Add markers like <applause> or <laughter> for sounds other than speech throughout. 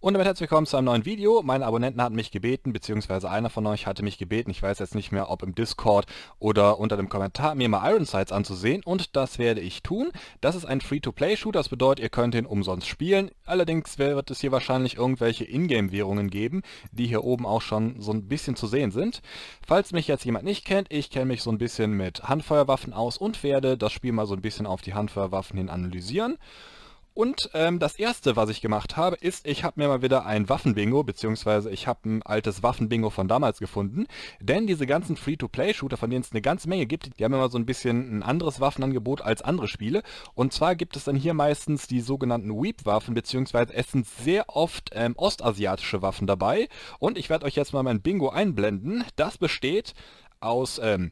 Und damit herzlich willkommen zu einem neuen Video. Meine Abonnenten hatten mich gebeten, beziehungsweise einer von euch hatte mich gebeten, ich weiß jetzt nicht mehr, ob im Discord oder unter dem Kommentar, mir mal Iron Sights anzusehen und das werde ich tun. Das ist ein free to play shoot das bedeutet, ihr könnt ihn umsonst spielen. Allerdings wird es hier wahrscheinlich irgendwelche Ingame-Währungen geben, die hier oben auch schon so ein bisschen zu sehen sind. Falls mich jetzt jemand nicht kennt, ich kenne mich so ein bisschen mit Handfeuerwaffen aus und werde das Spiel mal so ein bisschen auf die Handfeuerwaffen hin analysieren. Und ähm, das erste, was ich gemacht habe, ist, ich habe mir mal wieder ein Waffenbingo, beziehungsweise ich habe ein altes Waffenbingo von damals gefunden. Denn diese ganzen Free-to-Play-Shooter, von denen es eine ganze Menge gibt, die haben immer so ein bisschen ein anderes Waffenangebot als andere Spiele. Und zwar gibt es dann hier meistens die sogenannten Weep-Waffen, beziehungsweise es sind sehr oft ähm, ostasiatische Waffen dabei. Und ich werde euch jetzt mal mein Bingo einblenden. Das besteht aus ähm,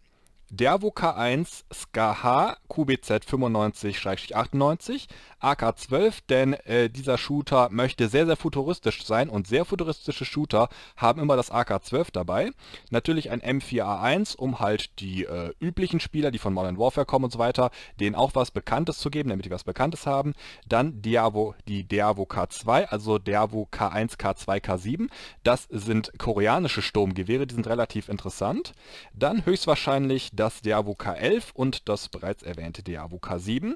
Derwo K1 SKH QBZ 95-98 AK12, denn äh, dieser Shooter möchte sehr, sehr futuristisch sein und sehr futuristische Shooter haben immer das AK12 dabei. Natürlich ein M4A1, um halt die äh, üblichen Spieler, die von Modern Warfare kommen und so weiter, denen auch was Bekanntes zu geben, damit die was Bekanntes haben. Dann Diavo, die Derwo K2, also Derwo K1, K2, K7. Das sind koreanische Sturmgewehre, die sind relativ interessant. Dann höchstwahrscheinlich das Diabo K11 und das bereits erwähnte Diabo K7.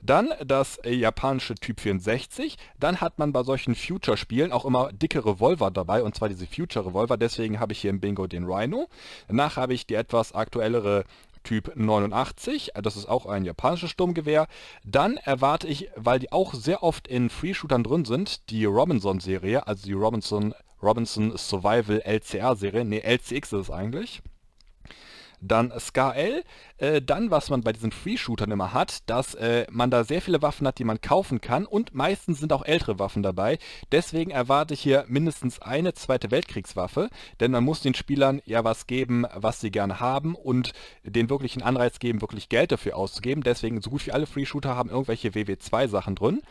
Dann das japanische Typ 64. Dann hat man bei solchen Future-Spielen auch immer dicke Revolver dabei, und zwar diese Future-Revolver. Deswegen habe ich hier im Bingo den Rhino. Danach habe ich die etwas aktuellere Typ 89, das ist auch ein japanisches Sturmgewehr. Dann erwarte ich, weil die auch sehr oft in Free-Shootern drin sind, die Robinson-Serie, also die Robinson, Robinson Survival LCR-Serie, ne, LCX ist es eigentlich dann SKL, äh, dann was man bei diesen Free-Shootern immer hat, dass äh, man da sehr viele Waffen hat, die man kaufen kann und meistens sind auch ältere Waffen dabei. Deswegen erwarte ich hier mindestens eine zweite Weltkriegswaffe, denn man muss den Spielern ja was geben, was sie gerne haben und den wirklichen Anreiz geben, wirklich Geld dafür auszugeben. Deswegen so gut wie alle Free-Shooter haben irgendwelche WW2-Sachen drin.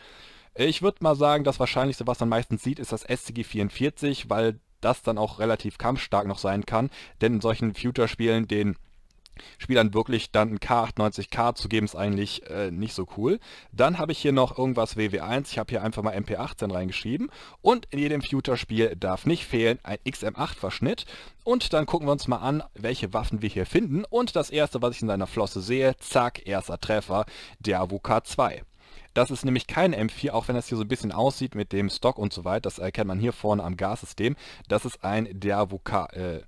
Äh, ich würde mal sagen, das Wahrscheinlichste, was man meistens sieht, ist das SCG-44, weil das dann auch relativ kampfstark noch sein kann. Denn in solchen Future-Spielen den Spielern wirklich dann ein K98K zu geben, ist eigentlich äh, nicht so cool. Dann habe ich hier noch irgendwas WW1. Ich habe hier einfach mal MP18 reingeschrieben. Und in jedem Future-Spiel darf nicht fehlen ein XM8-Verschnitt. Und dann gucken wir uns mal an, welche Waffen wir hier finden. Und das erste, was ich in seiner Flosse sehe, zack, erster Treffer, der AWK 2. Das ist nämlich kein M4, auch wenn das hier so ein bisschen aussieht mit dem Stock und so weiter. Das erkennt man hier vorne am Gassystem. Das ist ein Dervo K. Äh,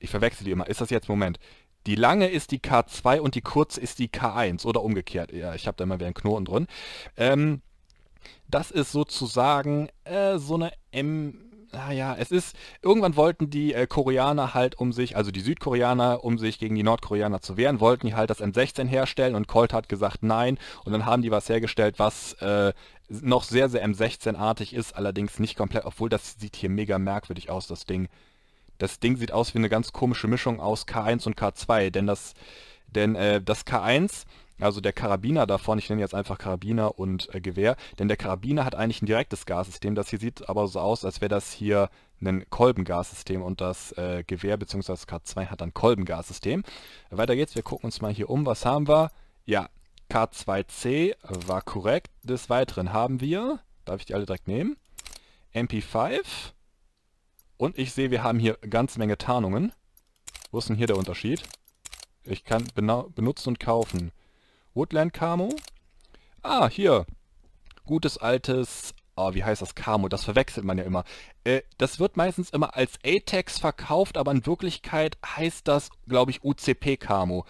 ich verwechsel die immer. Ist das jetzt, Moment. Die lange ist die K2 und die kurze ist die K1 oder umgekehrt. Ja, ich habe da immer wieder einen Knoten drin. Ähm, das ist sozusagen äh, so eine M, Ah ja, es ist, irgendwann wollten die äh, Koreaner halt um sich, also die Südkoreaner, um sich gegen die Nordkoreaner zu wehren, wollten die halt das M16 herstellen und Colt hat gesagt nein und dann haben die was hergestellt, was äh, noch sehr, sehr M16-artig ist, allerdings nicht komplett, obwohl das sieht hier mega merkwürdig aus, das Ding. Das Ding sieht aus wie eine ganz komische Mischung aus K1 und K2, denn das, denn äh, das K1 also der Karabiner davon, ich nenne jetzt einfach Karabiner und äh, Gewehr, denn der Karabiner hat eigentlich ein direktes Gassystem. Das hier sieht aber so aus, als wäre das hier ein Kolbengassystem und das äh, Gewehr bzw. K2 hat ein Kolbengassystem. Weiter geht's, wir gucken uns mal hier um. Was haben wir? Ja, K2C war korrekt. Des Weiteren haben wir, darf ich die alle direkt nehmen, MP5 und ich sehe, wir haben hier ganz Menge Tarnungen. Wo ist denn hier der Unterschied? Ich kann benutzen und kaufen. Woodland Camo. Ah, hier. Gutes altes... Oh, wie heißt das Camo? Das verwechselt man ja immer. Äh, das wird meistens immer als ATEX verkauft, aber in Wirklichkeit heißt das, glaube ich, UCP Camo.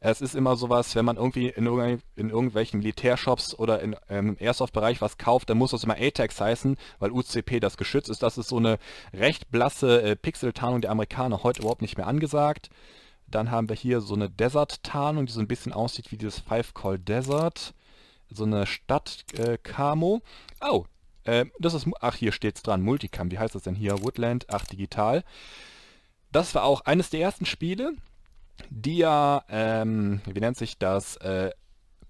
Es ist immer sowas, wenn man irgendwie in, irg in irgendwelchen Militärshops oder in, im Airsoft-Bereich was kauft, dann muss das immer ATEX heißen, weil UCP das Geschütz ist. Das ist so eine recht blasse äh, Pixeltarnung der Amerikaner heute überhaupt nicht mehr angesagt. Dann haben wir hier so eine Desert-Tarnung, die so ein bisschen aussieht wie dieses Five Call Desert. So eine Stadt-Camo. Äh, oh, äh, das ist, ach, hier steht es dran, Multicam. Wie heißt das denn hier? Woodland, ach, digital. Das war auch eines der ersten Spiele, die ja, ähm, wie nennt sich das, äh,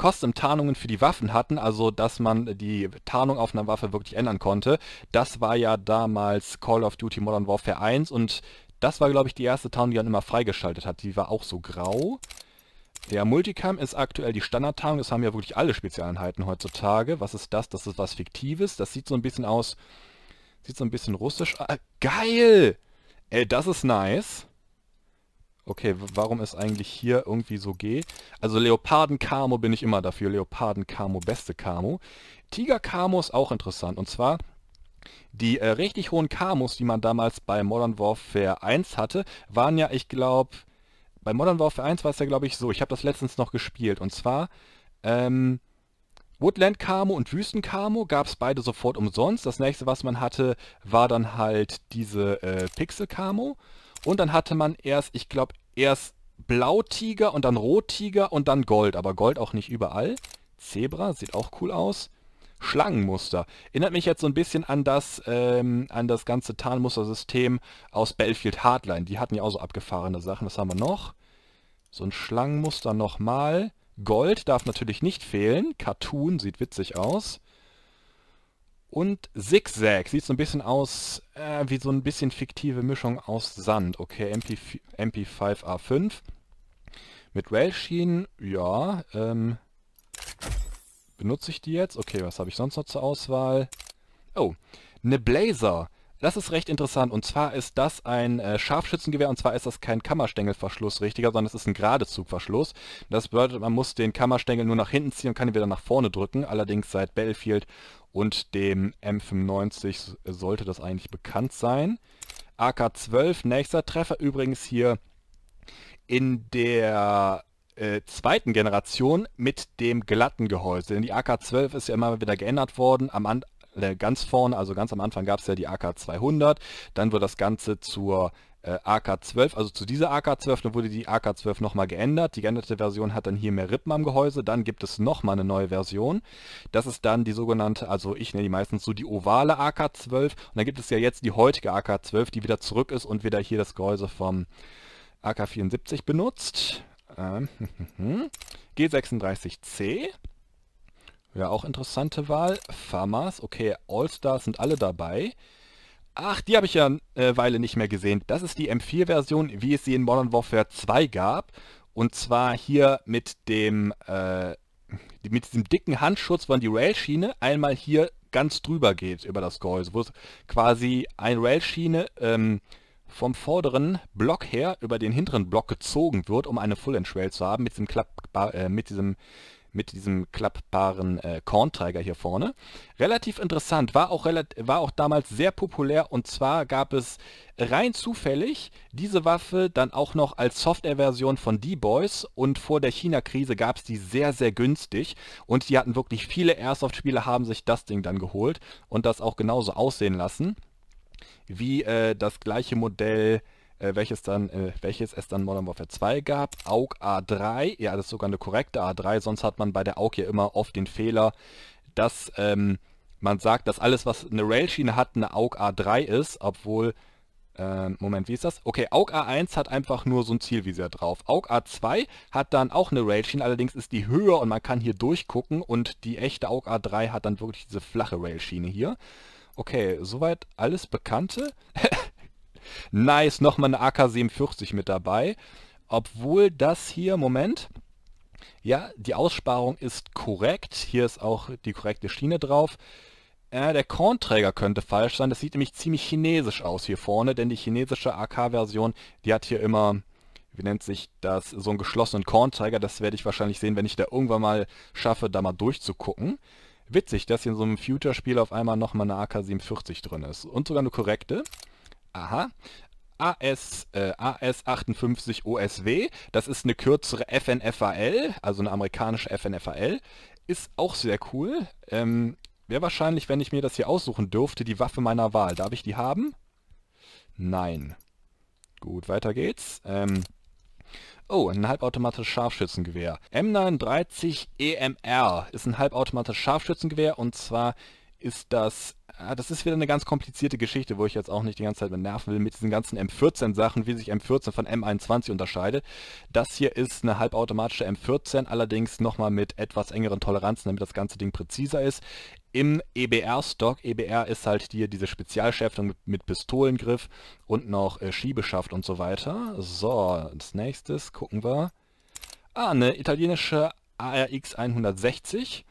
Custom-Tarnungen für die Waffen hatten, also dass man die Tarnung auf einer Waffe wirklich ändern konnte. Das war ja damals Call of Duty Modern Warfare 1 und das war, glaube ich, die erste Tarnung, die man immer freigeschaltet hat. Die war auch so grau. Der Multicam ist aktuell die standard Standardtarnung. Das haben ja wirklich alle Spezialeinheiten heutzutage. Was ist das? Das ist was Fiktives. Das sieht so ein bisschen aus... Sieht so ein bisschen russisch... Ah, geil! Ey, das ist nice. Okay, warum ist eigentlich hier irgendwie so G? Also Leoparden-Kamo bin ich immer dafür. Leoparden-Kamo, beste Camo. tiger camo ist auch interessant. Und zwar die äh, richtig hohen Kamus, die man damals bei Modern Warfare 1 hatte, waren ja, ich glaube, bei Modern Warfare 1 war es ja, glaube ich, so. Ich habe das letztens noch gespielt. Und zwar, ähm, Woodland Camo und Wüsten Camo gab es beide sofort umsonst. Das nächste, was man hatte, war dann halt diese äh, Pixel Camo. Und dann hatte man erst, ich glaube, erst Blautiger und dann Rottiger und dann Gold. Aber Gold auch nicht überall. Zebra sieht auch cool aus. Schlangenmuster. Erinnert mich jetzt so ein bisschen an das, ähm, an das ganze Tarnmustersystem aus Battlefield Hardline. Die hatten ja auch so abgefahrene Sachen. Was haben wir noch? So ein Schlangenmuster nochmal. Gold darf natürlich nicht fehlen. Cartoon sieht witzig aus. Und Zigzag sieht so ein bisschen aus, äh, wie so ein bisschen fiktive Mischung aus Sand. Okay, MP, MP5A5. Mit Railschienen, ja, ähm, Benutze ich die jetzt? Okay, was habe ich sonst noch zur Auswahl? Oh, eine Blazer. Das ist recht interessant. Und zwar ist das ein äh, Scharfschützengewehr. Und zwar ist das kein Kammerstängelverschluss richtiger, sondern es ist ein gerade Zugverschluss. Das bedeutet, man muss den Kammerstängel nur nach hinten ziehen und kann ihn wieder nach vorne drücken. Allerdings seit Battlefield und dem M95 sollte das eigentlich bekannt sein. AK-12, nächster Treffer übrigens hier in der äh, zweiten Generation mit dem glatten Gehäuse. Denn die AK-12 ist ja immer wieder geändert worden. Am An äh, ganz vorne, also ganz am Anfang gab es ja die AK-200. Dann wurde das Ganze zur äh, AK-12, also zu dieser AK-12, dann wurde die AK-12 nochmal geändert. Die geänderte Version hat dann hier mehr Rippen am Gehäuse. Dann gibt es nochmal eine neue Version. Das ist dann die sogenannte, also ich nenne die meistens so die ovale AK-12. Und dann gibt es ja jetzt die heutige AK-12, die wieder zurück ist und wieder hier das Gehäuse vom AK-74 benutzt. Ähm, G36C. <laughs> Ja, auch interessante Wahl. Farmers. okay, All-Stars sind alle dabei. Ach, die habe ich ja eine äh, Weile nicht mehr gesehen. Das ist die M4-Version, wie es sie in Modern Warfare 2 gab. Und zwar hier mit dem, äh, mit diesem dicken Handschutz, wo die Railschiene einmal hier ganz drüber geht über das Gehäuse, wo es quasi eine Railschiene ähm, vom vorderen Block her über den hinteren Block gezogen wird, um eine Full End zu haben mit diesem, klappbar, äh, mit diesem, mit diesem klappbaren äh, Kornträger hier vorne. Relativ interessant, war auch, war auch damals sehr populär und zwar gab es rein zufällig diese Waffe dann auch noch als Software-Version von D-Boys und vor der China-Krise gab es die sehr, sehr günstig und die hatten wirklich viele Airsoft-Spiele, haben sich das Ding dann geholt und das auch genauso aussehen lassen wie äh, das gleiche Modell, äh, welches, dann, äh, welches es dann Modern Warfare 2 gab, AUG A3. Ja, das ist sogar eine korrekte A3, sonst hat man bei der AUG ja immer oft den Fehler, dass ähm, man sagt, dass alles, was eine Railschiene hat, eine AUG A3 ist, obwohl... Ähm, Moment, wie ist das? Okay, AUG A1 hat einfach nur so ein Zielvisier drauf. AUG A2 hat dann auch eine Railschiene, allerdings ist die höher und man kann hier durchgucken und die echte AUG A3 hat dann wirklich diese flache Railschiene hier. Okay, soweit alles Bekannte. <laughs> nice, nochmal eine AK-47 mit dabei. Obwohl das hier, Moment, ja, die Aussparung ist korrekt. Hier ist auch die korrekte Schiene drauf. Äh, der Kornträger könnte falsch sein. Das sieht nämlich ziemlich chinesisch aus hier vorne, denn die chinesische AK-Version, die hat hier immer, wie nennt sich das, so einen geschlossenen Kornträger. Das werde ich wahrscheinlich sehen, wenn ich da irgendwann mal schaffe, da mal durchzugucken. Witzig, dass hier in so einem Future-Spiel auf einmal nochmal eine AK-47 drin ist. Und sogar eine korrekte. Aha. AS, äh, AS58 OSW, das ist eine kürzere FNFAL, also eine amerikanische FNFAL, ist auch sehr cool. Ähm, Wäre wahrscheinlich, wenn ich mir das hier aussuchen dürfte, die Waffe meiner Wahl. Darf ich die haben? Nein. Gut, weiter geht's. Ähm, Oh, ein halbautomatisches Scharfschützengewehr. M39 EMR ist ein halbautomatisches Scharfschützengewehr und zwar ist das, ah, das ist wieder eine ganz komplizierte Geschichte, wo ich jetzt auch nicht die ganze Zeit mit nerven will, mit diesen ganzen M14-Sachen, wie sich M14 von M21 unterscheidet. Das hier ist eine halbautomatische M14, allerdings nochmal mit etwas engeren Toleranzen, damit das ganze Ding präziser ist im EBR-Stock, EBR ist halt hier diese Spezialschäftung mit, Pistolengriff und noch äh, Schiebeschaft und so weiter. So, als nächstes gucken wir. Ah, eine italienische ARX 160.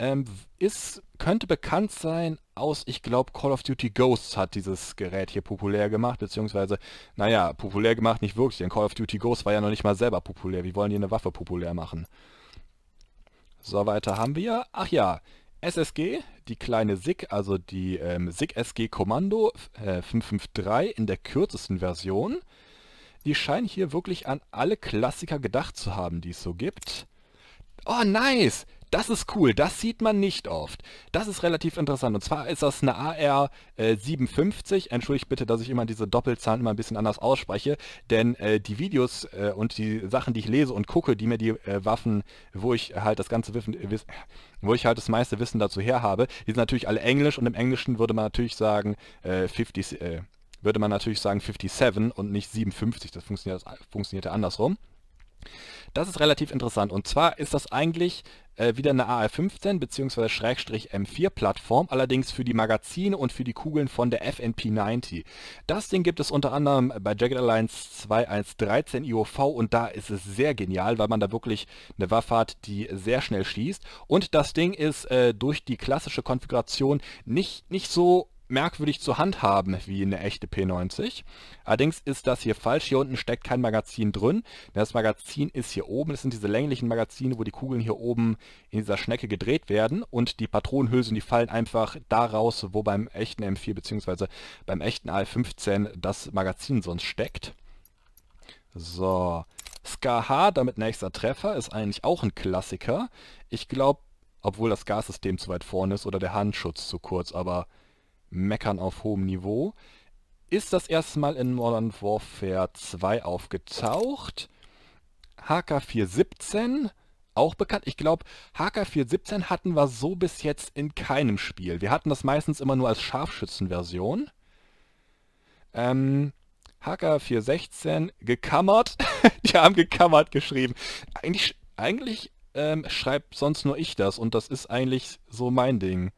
Ähm, ist, könnte bekannt sein aus, ich glaube, Call of Duty Ghosts hat dieses Gerät hier populär gemacht, beziehungsweise, naja, populär gemacht nicht wirklich, denn Call of Duty Ghosts war ja noch nicht mal selber populär. Wie wollen die eine Waffe populär machen? So, weiter haben wir. Ach ja, SSG, die kleine SIG, also die ähm, SIG-SG Kommando äh, 553 in der kürzesten Version. Die scheinen hier wirklich an alle Klassiker gedacht zu haben, die es so gibt. Oh, nice! Das ist cool, das sieht man nicht oft. Das ist relativ interessant. Und zwar ist das eine AR äh, 57. Entschuldigt bitte, dass ich immer diese Doppelzahlen immer ein bisschen anders ausspreche, denn äh, die Videos äh, und die Sachen, die ich lese und gucke, die mir die äh, Waffen, wo ich halt das ganze Wissen, äh, wo ich halt das meiste Wissen dazu her habe, die sind natürlich alle Englisch und im Englischen würde man natürlich sagen 50, äh, würde man natürlich sagen 57 und nicht 57. Das funktioniert, funktioniert ja andersrum. Das ist relativ interessant. Und zwar ist das eigentlich äh, wieder eine AR-15 bzw. Schrägstrich M4-Plattform, allerdings für die Magazine und für die Kugeln von der FNP-90. Das Ding gibt es unter anderem bei Jagged Alliance 2113 IOV und da ist es sehr genial, weil man da wirklich eine Waffe hat, die sehr schnell schießt. Und das Ding ist äh, durch die klassische Konfiguration nicht, nicht so merkwürdig zu handhaben wie eine echte P90. Allerdings ist das hier falsch. Hier unten steckt kein Magazin drin. Das Magazin ist hier oben. Das sind diese länglichen Magazine, wo die Kugeln hier oben in dieser Schnecke gedreht werden. Und die Patronenhülsen, die fallen einfach da raus, wo beim echten M4 bzw. beim echten AL15 das Magazin sonst steckt. So. SKH, damit nächster Treffer, ist eigentlich auch ein Klassiker. Ich glaube, obwohl das Gassystem zu weit vorne ist oder der Handschutz zu kurz, aber Meckern auf hohem Niveau, ist das erste Mal in Modern Warfare 2 aufgetaucht. HK417, auch bekannt. Ich glaube, HK417 hatten wir so bis jetzt in keinem Spiel. Wir hatten das meistens immer nur als Scharfschützenversion. Ähm, HK416, gekammert. <laughs> Die haben gekammert geschrieben. Eigentlich, eigentlich ähm, schreibt sonst nur ich das und das ist eigentlich so mein Ding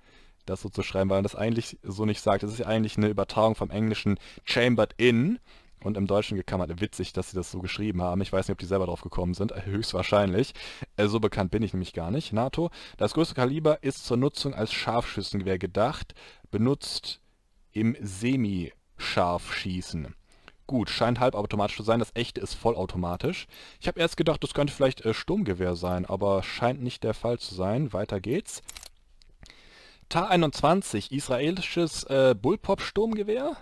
das so zu schreiben, weil man das eigentlich so nicht sagt. Das ist ja eigentlich eine Übertragung vom englischen Chambered In und im Deutschen gekammert. Witzig, dass sie das so geschrieben haben. Ich weiß nicht, ob die selber drauf gekommen sind. <laughs> Höchstwahrscheinlich. Äh, so bekannt bin ich nämlich gar nicht. NATO. Das größte Kaliber ist zur Nutzung als Scharfschützengewehr gedacht. Benutzt im Semi-Scharfschießen. Gut, scheint halbautomatisch zu sein. Das echte ist vollautomatisch. Ich habe erst gedacht, das könnte vielleicht äh, Sturmgewehr sein, aber scheint nicht der Fall zu sein. Weiter geht's. Ta-21, israelisches äh, Bullpop-Sturmgewehr.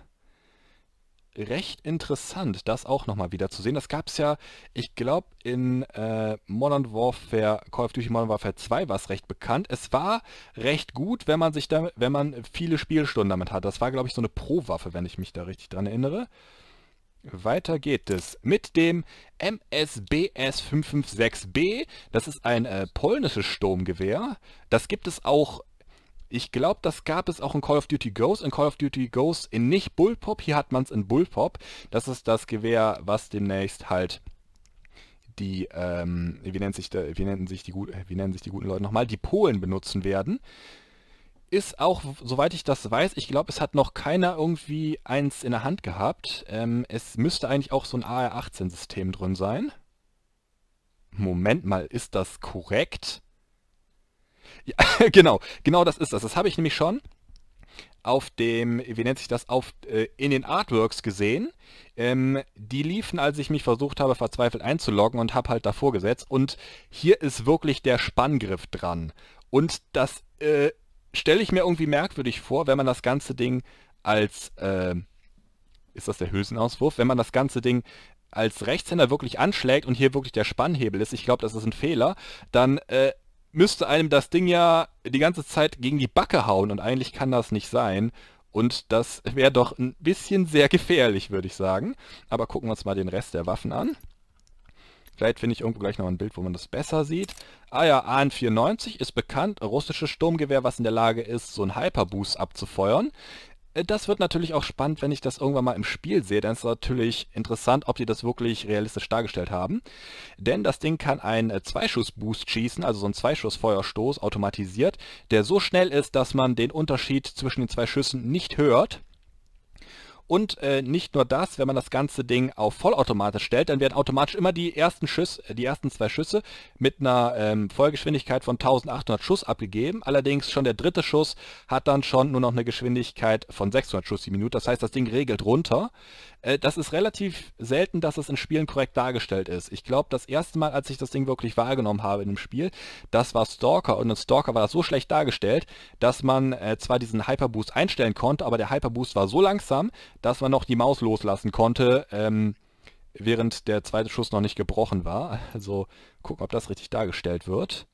Recht interessant, das auch nochmal wieder zu sehen. Das gab es ja, ich glaube, in äh, Modern Warfare, Call of Duty Modern Warfare 2 war es recht bekannt. Es war recht gut, wenn man sich da, wenn man viele Spielstunden damit hat. Das war, glaube ich, so eine Pro-Waffe, wenn ich mich da richtig dran erinnere. Weiter geht es mit dem MSBS 556B. Das ist ein äh, polnisches Sturmgewehr. Das gibt es auch ich glaube, das gab es auch in Call of Duty Ghost, in Call of Duty Ghost in nicht Bullpop, hier hat man es in Bullpop. Das ist das Gewehr, was demnächst halt die, ähm, wie, nennt sich wie, nennen sich die wie nennen sich die guten Leute nochmal, die Polen benutzen werden. Ist auch, soweit ich das weiß, ich glaube, es hat noch keiner irgendwie eins in der Hand gehabt. Ähm, es müsste eigentlich auch so ein AR-18-System drin sein. Moment mal, ist das korrekt? Ja, <laughs> genau, genau das ist das. Das habe ich nämlich schon auf dem, wie nennt sich das, auf, äh, in den Artworks gesehen. Ähm, die liefen, als ich mich versucht habe, verzweifelt einzuloggen und habe halt davor gesetzt. Und hier ist wirklich der Spanngriff dran. Und das äh, stelle ich mir irgendwie merkwürdig vor, wenn man das ganze Ding als, äh, ist das der Hülsenauswurf, wenn man das ganze Ding als Rechtshänder wirklich anschlägt und hier wirklich der Spannhebel ist, ich glaube, das ist ein Fehler, dann äh, müsste einem das Ding ja die ganze Zeit gegen die Backe hauen und eigentlich kann das nicht sein. Und das wäre doch ein bisschen sehr gefährlich, würde ich sagen. Aber gucken wir uns mal den Rest der Waffen an. Vielleicht finde ich irgendwo gleich noch ein Bild, wo man das besser sieht. Ah ja, AN-94 ist bekannt, russisches Sturmgewehr, was in der Lage ist, so einen Hyperboost abzufeuern. Äh, das wird natürlich auch spannend, wenn ich das irgendwann mal im Spiel sehe. Dann ist es natürlich interessant, ob die das wirklich realistisch dargestellt haben. Denn das Ding kann einen äh, Zweischuss-Boost schießen, also so einen Zweischuss-Feuerstoß automatisiert, der so schnell ist, dass man den Unterschied zwischen den zwei Schüssen nicht hört. Und äh, nicht nur das, wenn man das ganze Ding auf vollautomatisch stellt, dann werden automatisch immer die ersten Schüsse, äh, die ersten zwei Schüsse mit einer ähm, Vollgeschwindigkeit von 1800 Schuss abgegeben. Allerdings schon der dritte Schuss hat dann schon nur noch eine Geschwindigkeit von 600 Schuss die Minute. Das heißt, das Ding regelt runter. Äh, das ist relativ selten, dass es in Spielen korrekt dargestellt ist. Ich glaube, das erste Mal, als ich das Ding wirklich wahrgenommen habe in einem Spiel, das war Stalker. Und in Stalker war das so schlecht dargestellt, dass man äh, zwar diesen Hyperboost einstellen konnte, aber der Hyperboost war so langsam, dass man noch die Maus loslassen konnte, ähm, während der zweite Schuss noch nicht gebrochen war. Also gucken, ob das richtig dargestellt wird.